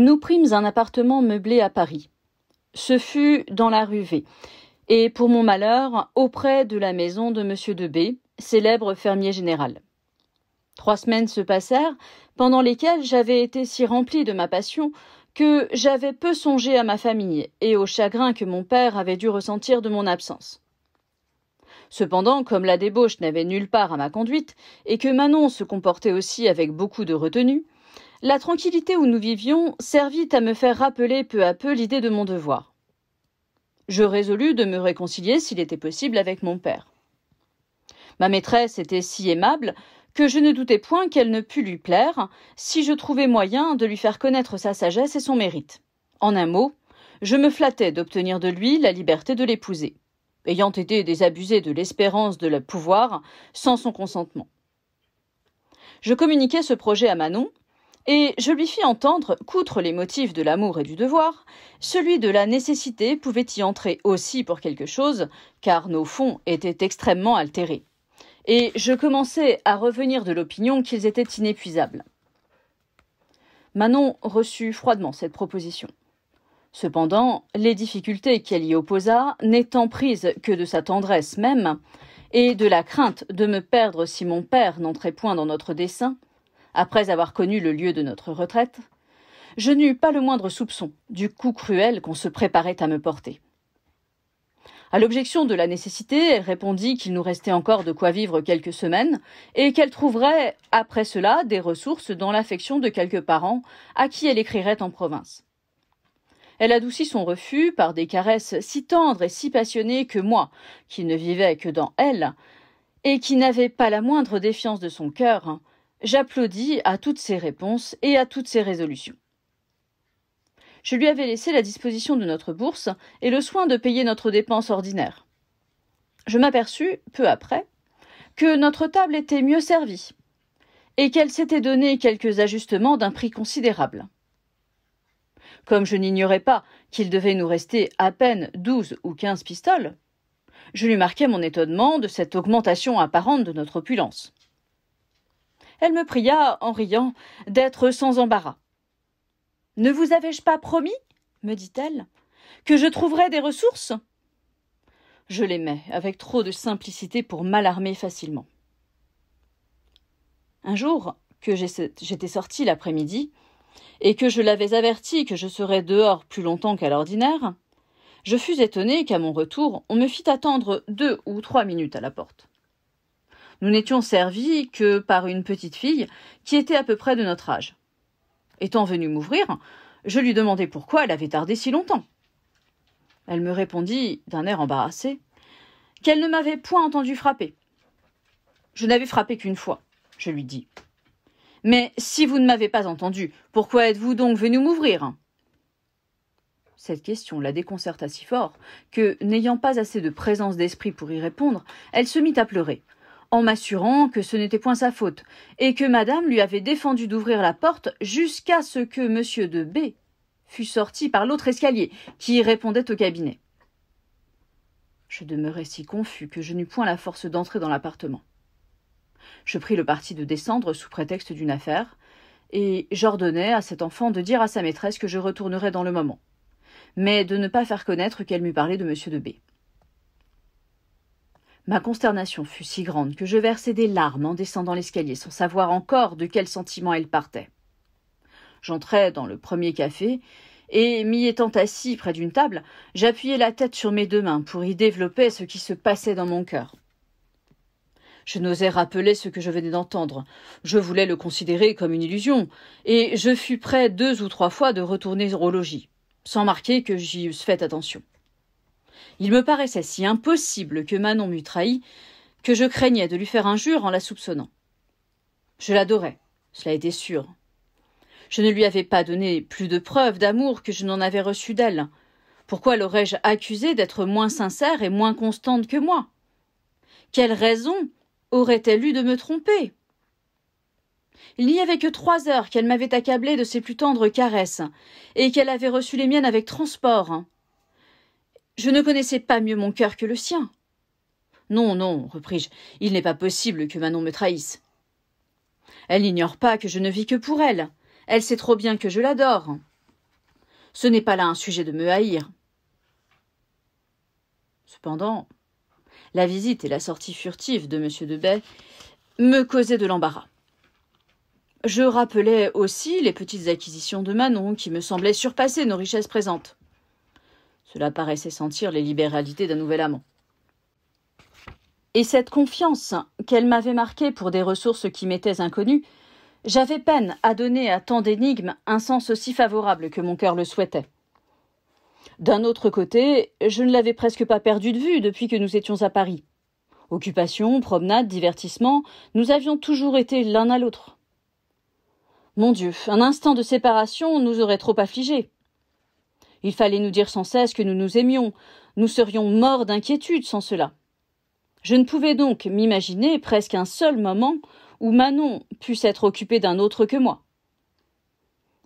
nous prîmes un appartement meublé à Paris. Ce fut dans la rue V, et pour mon malheur, auprès de la maison de M. de B, célèbre fermier général. Trois semaines se passèrent, pendant lesquelles j'avais été si rempli de ma passion que j'avais peu songé à ma famille et au chagrin que mon père avait dû ressentir de mon absence. Cependant, comme la débauche n'avait nulle part à ma conduite, et que Manon se comportait aussi avec beaucoup de retenue, la tranquillité où nous vivions servit à me faire rappeler peu à peu l'idée de mon devoir. Je résolus de me réconcilier s'il était possible avec mon père. Ma maîtresse était si aimable que je ne doutais point qu'elle ne pût lui plaire si je trouvais moyen de lui faire connaître sa sagesse et son mérite. En un mot, je me flattais d'obtenir de lui la liberté de l'épouser, ayant été désabusé de l'espérance de la pouvoir sans son consentement. Je communiquai ce projet à Manon, et je lui fis entendre qu'outre les motifs de l'amour et du devoir, celui de la nécessité pouvait y entrer aussi pour quelque chose, car nos fonds étaient extrêmement altérés. Et je commençai à revenir de l'opinion qu'ils étaient inépuisables. Manon reçut froidement cette proposition. Cependant, les difficultés qu'elle y opposa n'étant prises que de sa tendresse même, et de la crainte de me perdre si mon père n'entrait point dans notre dessein, après avoir connu le lieu de notre retraite, je n'eus pas le moindre soupçon du coup cruel qu'on se préparait à me porter. À l'objection de la nécessité, elle répondit qu'il nous restait encore de quoi vivre quelques semaines et qu'elle trouverait après cela des ressources dans l'affection de quelques parents à qui elle écrirait en province. Elle adoucit son refus par des caresses si tendres et si passionnées que moi, qui ne vivais que dans elle, et qui n'avais pas la moindre défiance de son cœur, J'applaudis à toutes ses réponses et à toutes ses résolutions. Je lui avais laissé la disposition de notre bourse et le soin de payer notre dépense ordinaire. Je m'aperçus, peu après, que notre table était mieux servie et qu'elle s'était donné quelques ajustements d'un prix considérable. Comme je n'ignorais pas qu'il devait nous rester à peine douze ou quinze pistoles, je lui marquai mon étonnement de cette augmentation apparente de notre opulence elle me pria, en riant, d'être sans embarras. Ne vous avais-je pas promis, me dit-elle, que je trouverais des ressources Je l'aimais avec trop de simplicité pour m'alarmer facilement. Un jour, que j'étais sorti l'après-midi, et que je l'avais averti que je serais dehors plus longtemps qu'à l'ordinaire, je fus étonné qu'à mon retour, on me fît attendre deux ou trois minutes à la porte nous n'étions servis que par une petite fille qui était à peu près de notre âge. Étant venue m'ouvrir, je lui demandai pourquoi elle avait tardé si longtemps. Elle me répondit, d'un air embarrassé, qu'elle ne m'avait point entendu frapper. Je n'avais frappé qu'une fois, je lui dis. Mais si vous ne m'avez pas entendu, pourquoi êtes-vous donc venue m'ouvrir Cette question la déconcerta si fort que, n'ayant pas assez de présence d'esprit pour y répondre, elle se mit à pleurer, en m'assurant que ce n'était point sa faute, et que madame lui avait défendu d'ouvrir la porte jusqu'à ce que monsieur de B fût sorti par l'autre escalier, qui répondait au cabinet. Je demeurai si confus que je n'eus point la force d'entrer dans l'appartement. Je pris le parti de descendre sous prétexte d'une affaire, et j'ordonnai à cet enfant de dire à sa maîtresse que je retournerais dans le moment, mais de ne pas faire connaître qu'elle m'eût parlé de monsieur de B. Ma consternation fut si grande que je versai des larmes en descendant l'escalier sans savoir encore de quel sentiment elle partait. J'entrai dans le premier café et, m'y étant assis près d'une table, j'appuyai la tête sur mes deux mains pour y développer ce qui se passait dans mon cœur. Je n'osais rappeler ce que je venais d'entendre. Je voulais le considérer comme une illusion, et je fus prêt deux ou trois fois de retourner au logis, sans marquer que j'y eusse fait attention. Il me paraissait si impossible que Manon m'eût trahi que je craignais de lui faire injure en la soupçonnant. Je l'adorais, cela était sûr. Je ne lui avais pas donné plus de preuves d'amour que je n'en avais reçu d'elle. Pourquoi l'aurais-je accusée d'être moins sincère et moins constante que moi Quelle raison aurait-elle eu de me tromper Il n'y avait que trois heures qu'elle m'avait accablée de ses plus tendres caresses, et qu'elle avait reçu les miennes avec transport. Je ne connaissais pas mieux mon cœur que le sien. Non, non, repris-je, il n'est pas possible que Manon me trahisse. Elle n'ignore pas que je ne vis que pour elle. Elle sait trop bien que je l'adore. Ce n'est pas là un sujet de me haïr. Cependant, la visite et la sortie furtive de M. de Bay me causaient de l'embarras. Je rappelais aussi les petites acquisitions de Manon qui me semblaient surpasser nos richesses présentes. Cela paraissait sentir les libéralités d'un nouvel amant. Et cette confiance qu'elle m'avait marquée pour des ressources qui m'étaient inconnues, j'avais peine à donner à tant d'énigmes un sens aussi favorable que mon cœur le souhaitait. D'un autre côté, je ne l'avais presque pas perdu de vue depuis que nous étions à Paris. Occupation, promenade, divertissement, nous avions toujours été l'un à l'autre. Mon Dieu, un instant de séparation nous aurait trop affligés. Il fallait nous dire sans cesse que nous nous aimions. Nous serions morts d'inquiétude sans cela. Je ne pouvais donc m'imaginer presque un seul moment où Manon puisse être occupée d'un autre que moi.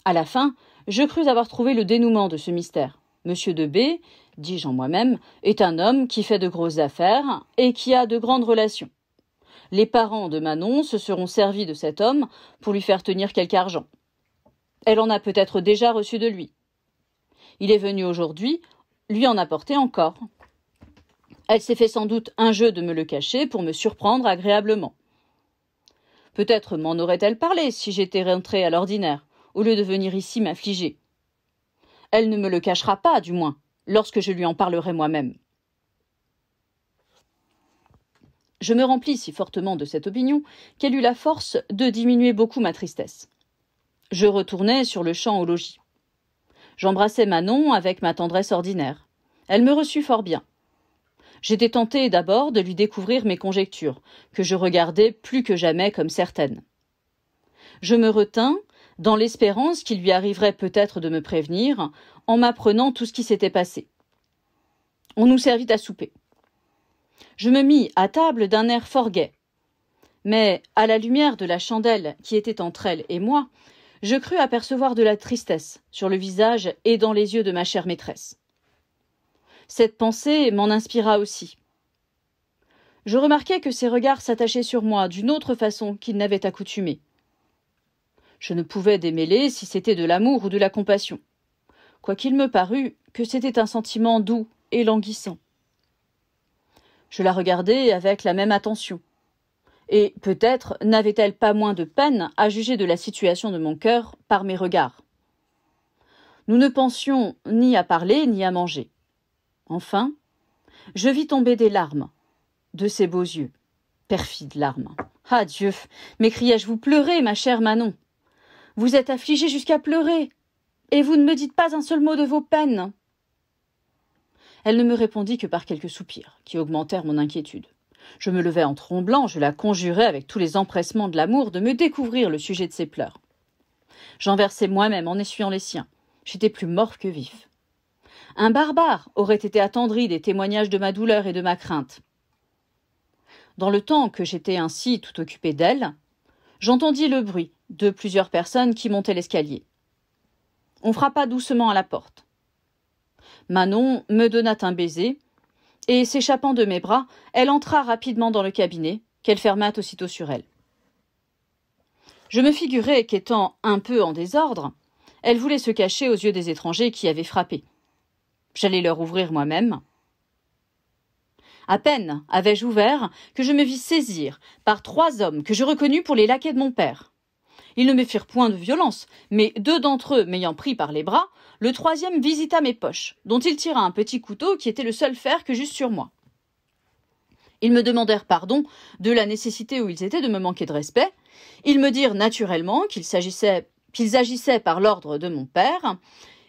À la fin, je crus avoir trouvé le dénouement de ce mystère. Monsieur de B, dis-je en moi-même, est un homme qui fait de grosses affaires et qui a de grandes relations. Les parents de Manon se seront servis de cet homme pour lui faire tenir quelque argent. Elle en a peut-être déjà reçu de lui. Il est venu aujourd'hui lui en apporter encore. Elle s'est fait sans doute un jeu de me le cacher pour me surprendre agréablement. Peut-être m'en aurait-elle parlé si j'étais rentrée à l'ordinaire, au lieu de venir ici m'affliger. Elle ne me le cachera pas, du moins, lorsque je lui en parlerai moi-même. Je me remplis si fortement de cette opinion qu'elle eut la force de diminuer beaucoup ma tristesse. Je retournai sur le champ au logis. J'embrassai Manon avec ma tendresse ordinaire. Elle me reçut fort bien. J'étais tentée d'abord de lui découvrir mes conjectures, que je regardais plus que jamais comme certaines. Je me retins, dans l'espérance qu'il lui arriverait peut-être de me prévenir, en m'apprenant tout ce qui s'était passé. On nous servit à souper. Je me mis à table d'un air fort gai. Mais, à la lumière de la chandelle qui était entre elle et moi, je crus apercevoir de la tristesse sur le visage et dans les yeux de ma chère maîtresse. Cette pensée m'en inspira aussi. Je remarquai que ses regards s'attachaient sur moi d'une autre façon qu'ils n'avaient accoutumé. Je ne pouvais démêler si c'était de l'amour ou de la compassion, quoiqu'il me parût que c'était un sentiment doux et languissant. Je la regardai avec la même attention, et peut-être n'avait-elle pas moins de peine à juger de la situation de mon cœur par mes regards. Nous ne pensions ni à parler ni à manger. Enfin, je vis tomber des larmes de ses beaux yeux. perfides larmes. Ah Dieu m'écriai-je, vous pleurez, ma chère Manon. Vous êtes affligée jusqu'à pleurer, et vous ne me dites pas un seul mot de vos peines. Elle ne me répondit que par quelques soupirs, qui augmentèrent mon inquiétude. Je me levai en tremblant, je la conjurai avec tous les empressements de l'amour de me découvrir le sujet de ses pleurs. J'en versai moi-même en essuyant les siens. J'étais plus mort que vif. Un barbare aurait été attendri des témoignages de ma douleur et de ma crainte. Dans le temps que j'étais ainsi tout occupé d'elle, j'entendis le bruit de plusieurs personnes qui montaient l'escalier. On frappa doucement à la porte. Manon me donna un baiser, et s'échappant de mes bras, elle entra rapidement dans le cabinet, qu'elle ferma aussitôt sur elle. Je me figurais qu'étant un peu en désordre, elle voulait se cacher aux yeux des étrangers qui avaient frappé. J'allais leur ouvrir moi-même. À peine avais-je ouvert que je me vis saisir par trois hommes que je reconnus pour les laquais de mon père. Ils ne me firent point de violence, mais deux d'entre eux m'ayant pris par les bras, le troisième visita mes poches, dont il tira un petit couteau qui était le seul fer que j'eusse sur moi. Ils me demandèrent pardon de la nécessité où ils étaient de me manquer de respect. Ils me dirent naturellement qu'ils s'agissait qu'ils agissaient par l'ordre de mon père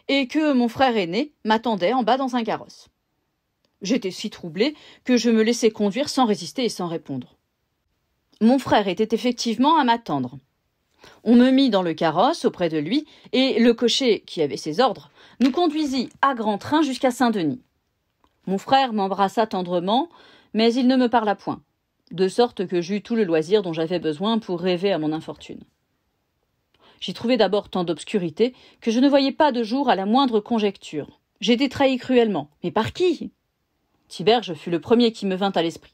et que mon frère aîné m'attendait en bas dans un carrosse. J'étais si troublé que je me laissais conduire sans résister et sans répondre. Mon frère était effectivement à m'attendre. On me mit dans le carrosse auprès de lui, et le cocher, qui avait ses ordres, nous conduisit à grand train jusqu'à Saint-Denis. Mon frère m'embrassa tendrement, mais il ne me parla point, de sorte que j'eus tout le loisir dont j'avais besoin pour rêver à mon infortune. J'y trouvai d'abord tant d'obscurité que je ne voyais pas de jour à la moindre conjecture. J'étais trahi cruellement. Mais par qui Tiberge fut le premier qui me vint à l'esprit.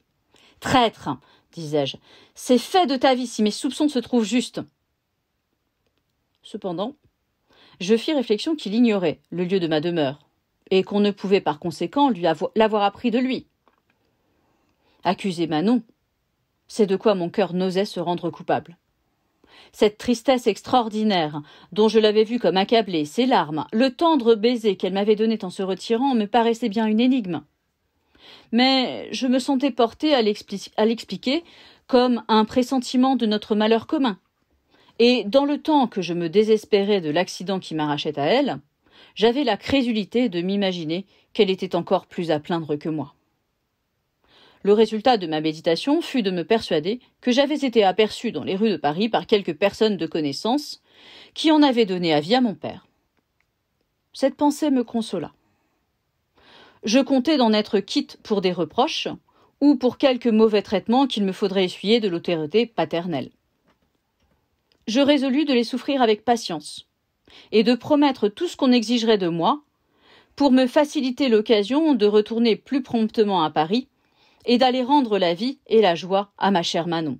Traître, disais-je, c'est fait de ta vie si mes soupçons se trouvent justes. Cependant, je fis réflexion qu'il ignorait le lieu de ma demeure, et qu'on ne pouvait par conséquent lui l'avoir appris de lui. Accuser Manon, c'est de quoi mon cœur n'osait se rendre coupable. Cette tristesse extraordinaire, dont je l'avais vue comme accablée, ses larmes, le tendre baiser qu'elle m'avait donné en se retirant, me paraissait bien une énigme. Mais je me sentais portée à l'expliquer comme un pressentiment de notre malheur commun, et dans le temps que je me désespérais de l'accident qui m'arrachait à elle, j'avais la crédulité de m'imaginer qu'elle était encore plus à plaindre que moi. Le résultat de ma méditation fut de me persuader que j'avais été aperçu dans les rues de Paris par quelques personnes de connaissance qui en avaient donné avis à mon père. Cette pensée me consola. Je comptais d'en être quitte pour des reproches ou pour quelques mauvais traitements qu'il me faudrait essuyer de l'autorité paternelle je résolus de les souffrir avec patience, et de promettre tout ce qu'on exigerait de moi, pour me faciliter l'occasion de retourner plus promptement à Paris, et d'aller rendre la vie et la joie à ma chère Manon.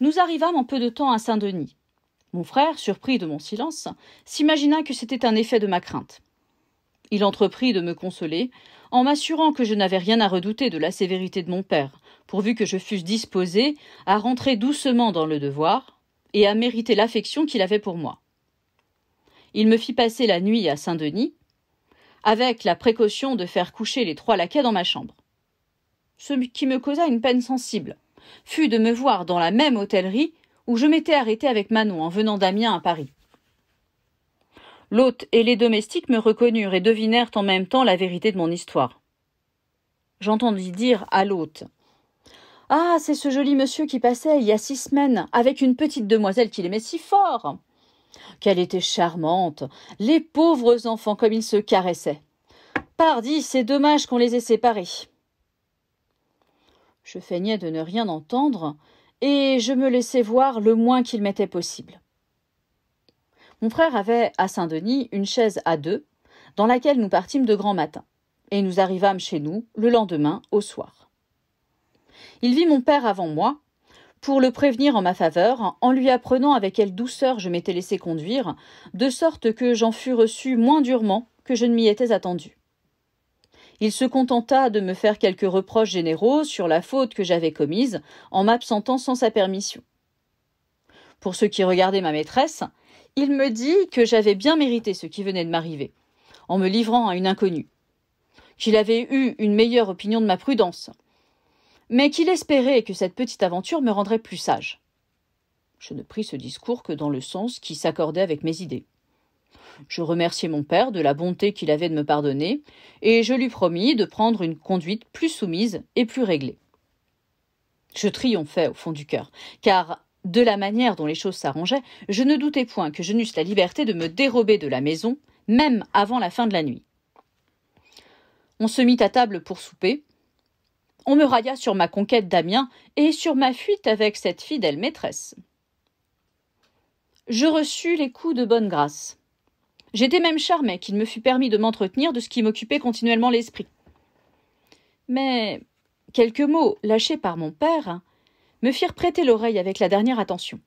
Nous arrivâmes en peu de temps à Saint-Denis. Mon frère, surpris de mon silence, s'imagina que c'était un effet de ma crainte. Il entreprit de me consoler, en m'assurant que je n'avais rien à redouter de la sévérité de mon père, pourvu que je fusse disposé à rentrer doucement dans le devoir et à mériter l'affection qu'il avait pour moi. Il me fit passer la nuit à Saint-Denis, avec la précaution de faire coucher les trois laquais dans ma chambre. Ce qui me causa une peine sensible fut de me voir dans la même hôtellerie où je m'étais arrêté avec Manon en venant d'Amiens à Paris. L'hôte et les domestiques me reconnurent et devinèrent en même temps la vérité de mon histoire. J'entendis dire à l'hôte ah, c'est ce joli monsieur qui passait il y a six semaines, avec une petite demoiselle qu'il aimait si fort. Qu'elle était charmante. Les pauvres enfants, comme ils se caressaient. Pardi, c'est dommage qu'on les ait séparés. Je feignais de ne rien entendre, et je me laissais voir le moins qu'il m'était possible. Mon frère avait, à Saint-Denis, une chaise à deux, dans laquelle nous partîmes de grand matin, et nous arrivâmes chez nous le lendemain au soir. Il vit mon père avant moi, pour le prévenir en ma faveur, en lui apprenant avec quelle douceur je m'étais laissé conduire, de sorte que j'en fus reçu moins durement que je ne m'y étais attendu. Il se contenta de me faire quelques reproches généraux sur la faute que j'avais commise en m'absentant sans sa permission. Pour ceux qui regardaient ma maîtresse, il me dit que j'avais bien mérité ce qui venait de m'arriver, en me livrant à une inconnue, qu'il avait eu une meilleure opinion de ma prudence, mais qu'il espérait que cette petite aventure me rendrait plus sage. Je ne pris ce discours que dans le sens qui s'accordait avec mes idées. Je remerciai mon père de la bonté qu'il avait de me pardonner, et je lui promis de prendre une conduite plus soumise et plus réglée. Je triomphais au fond du cœur, car de la manière dont les choses s'arrangeaient, je ne doutais point que je n'eusse la liberté de me dérober de la maison, même avant la fin de la nuit. On se mit à table pour souper, on me railla sur ma conquête d'Amiens et sur ma fuite avec cette fidèle maîtresse. Je reçus les coups de bonne grâce. J'étais même charmé qu'il me fût permis de m'entretenir de ce qui m'occupait continuellement l'esprit. Mais quelques mots lâchés par mon père me firent prêter l'oreille avec la dernière attention.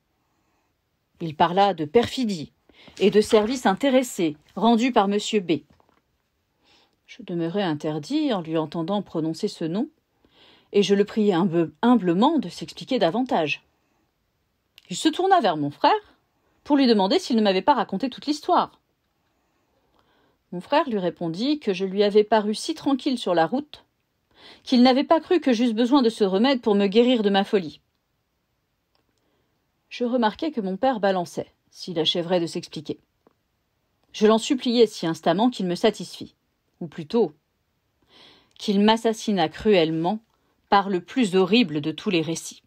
Il parla de perfidie et de services intéressés rendus par M. B. Je demeurai interdit en lui entendant prononcer ce nom, et je le priai humblement de s'expliquer davantage. Il se tourna vers mon frère pour lui demander s'il ne m'avait pas raconté toute l'histoire. Mon frère lui répondit que je lui avais paru si tranquille sur la route qu'il n'avait pas cru que j'eusse besoin de ce remède pour me guérir de ma folie. Je remarquai que mon père balançait, s'il achèverait de s'expliquer. Je l'en suppliai si instamment qu'il me satisfit, ou plutôt qu'il m'assassina cruellement par le plus horrible de tous les récits.